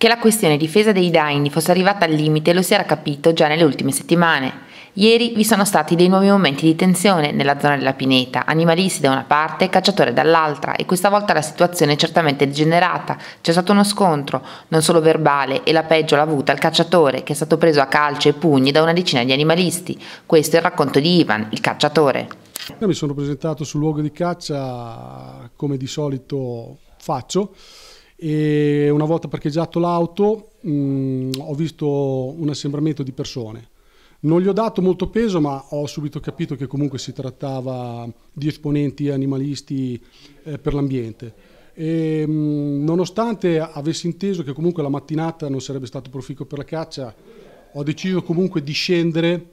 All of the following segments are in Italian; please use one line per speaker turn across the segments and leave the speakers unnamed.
Che la questione difesa dei daini fosse arrivata al limite lo si era capito già nelle ultime settimane. Ieri vi sono stati dei nuovi momenti di tensione nella zona della Pineta, animalisti da una parte e cacciatori dall'altra e questa volta la situazione è certamente degenerata, c'è stato uno scontro, non solo verbale e la peggio l'ha avuta il cacciatore che è stato preso a calci e pugni da una decina di animalisti, questo è il racconto di Ivan, il cacciatore. Io mi sono presentato sul luogo di caccia come di solito faccio, e una volta parcheggiato l'auto mh, mm, ho visto un assembramento di persone. Non gli ho dato molto peso, ma ho subito capito che comunque si trattava di esponenti animalisti eh, per l'ambiente. E, mh, mm, nonostante avessi inteso che comunque la mattinata non sarebbe stato proficuo per la caccia, ho deciso comunque di scendere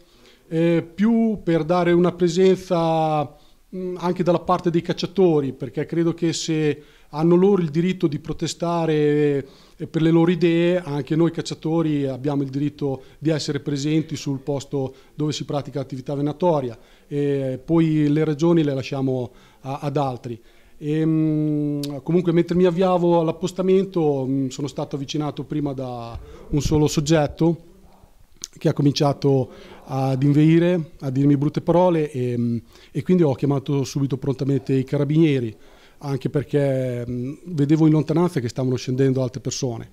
eh, più per dare una presenza Mm, anche dalla parte dei cacciatori, perché credo che se hanno loro il diritto di protestare eh, per le loro idee, anche noi cacciatori abbiamo il diritto di essere presenti sul posto dove si pratica l'attività venatoria e poi le ragioni le lasciamo a, ad altri. E, ehm, comunque mentre mi avviavo all'appostamento mm, sono stato avvicinato prima da un solo soggetto che ha cominciato ad inveire, a dirmi brutte parole e, e, quindi ho chiamato subito prontamente i carabinieri, anche perché mh, vedevo in lontananza che stavano scendendo altre persone.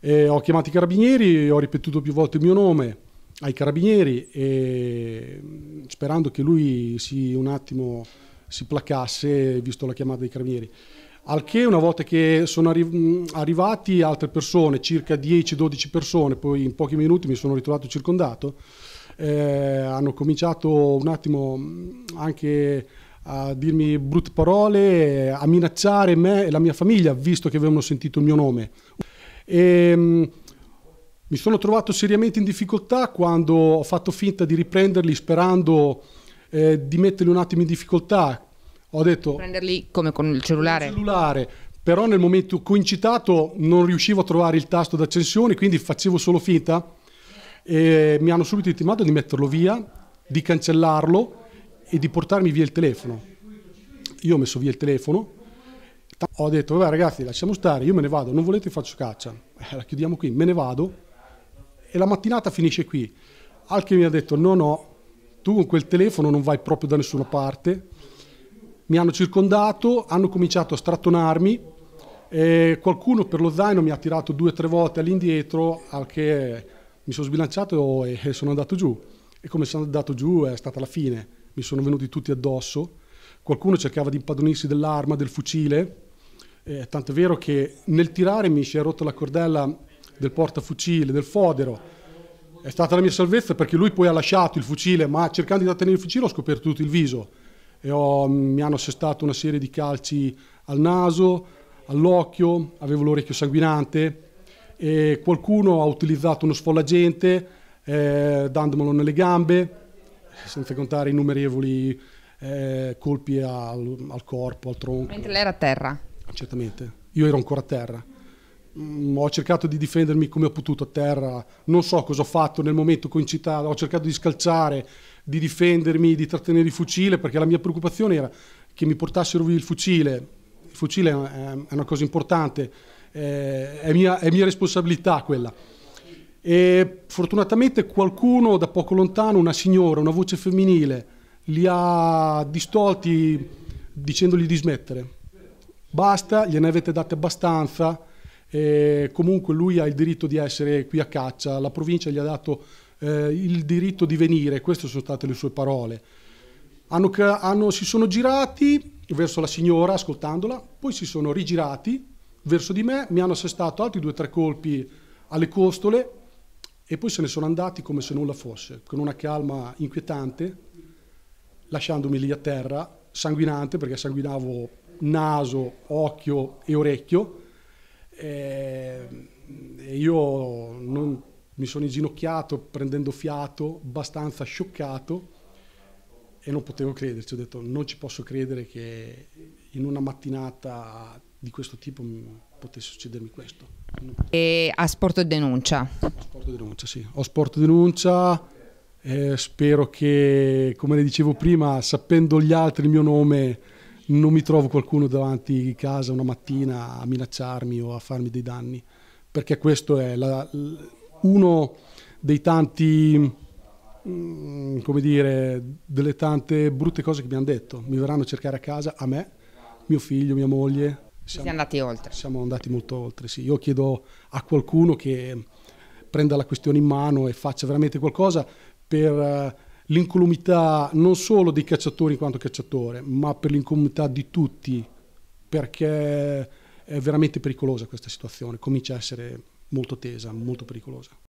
E ho chiamato i carabinieri, ho ripetuto più volte il mio nome ai carabinieri e sperando che lui si un attimo si placasse visto la chiamata dei carabinieri. Al che una volta che sono arri- arrivati altre persone, circa 10-12 persone, poi in pochi minuti mi sono ritrovato circondato, eh, hanno cominciato un attimo anche a dirmi brutte parole, a minacciare me e la mia famiglia, visto che avevano sentito il mio nome. E, mi sono trovato seriamente in difficoltà quando ho fatto finta di riprenderli sperando eh, di metterli un attimo in difficoltà, ho detto... Prenderli come con il cellulare? Con il cellulare, però nel momento coincitato non riuscivo a trovare il tasto d'accensione, quindi facevo solo finta e mi hanno subito intimato di metterlo via, di cancellarlo e di portarmi via il telefono. Io ho messo via il telefono, ho detto vabbè ragazzi lasciamo stare, io me ne vado, non volete faccio caccia, eh, la chiudiamo qui, me ne vado e la mattinata finisce qui. Al mi ha detto no no, tu con quel telefono non vai proprio da nessuna parte, mi hanno circondato, hanno cominciato a strattonarmi, e qualcuno per lo zaino mi ha tirato due o tre volte all'indietro al che mi sono sbilanciato e sono andato giù. E come sono andato giù è stata la fine, mi sono venuti tutti addosso. Qualcuno cercava di impadronirsi dell'arma, del fucile, eh, tant'è vero che nel tirare mi si è rotta la cordella del portafucile, del fodero. È stata la mia salvezza perché lui poi ha lasciato il fucile, ma cercando di trattenere il fucile ho scoperto tutto il viso e ho, mi hanno assestato una serie di calci al naso, all'occhio, avevo l'orecchio sanguinante e qualcuno ha utilizzato uno sfollagente eh, dandomelo nelle gambe, senza contare innumerevoli eh, colpi al, al corpo, al tronco. Mentre lei era a terra? Certamente, io ero ancora a terra mh, mm, ho cercato di difendermi come ho potuto a terra, non so cosa ho fatto nel momento coincitato, ho cercato di scalciare, di difendermi, di trattenere il fucile, perché la mia preoccupazione era che mi portassero via il fucile. Il fucile è una cosa importante, è mia, è mia responsabilità quella. E fortunatamente qualcuno da poco lontano, una signora, una voce femminile, li ha distolti dicendogli di smettere. Basta, gliene avete date abbastanza, eh, comunque lui ha il diritto di essere qui a caccia, la provincia gli ha dato eh, il diritto di venire, queste sono state le sue parole. Hanno, hanno, si sono girati verso la signora ascoltandola, poi si sono rigirati verso di me, mi hanno assestato altri due o tre colpi alle costole e poi se ne sono andati come se nulla fosse, con una calma inquietante, lasciandomi lì a terra, sanguinante perché sanguinavo naso, occhio e orecchio eh, e io non, mi sono inginocchiato prendendo fiato, abbastanza scioccato e non potevo crederci. Ho detto non ci posso credere che in una mattinata di questo tipo potesse succedermi questo. E a Sport Denuncia? A Sport Denuncia, sì. Ho Sport Denuncia, eh, spero che, come le dicevo prima, sapendo gli altri il mio nome non mi trovo qualcuno davanti a casa una mattina a minacciarmi o a farmi dei danni, perché questo è la, uno dei tanti mm, come dire, delle tante brutte cose che mi hanno detto. Mi verranno a cercare a casa, a me, mio figlio, mia moglie. Siamo, siamo andati oltre. Siamo andati molto oltre, sì. Io chiedo a qualcuno che prenda la questione in mano e faccia veramente qualcosa per eh, l'incolumità non solo dei cacciatori in quanto cacciatore, ma per l'incolumità di tutti, perché è veramente pericolosa questa situazione, comincia a essere molto tesa, molto pericolosa.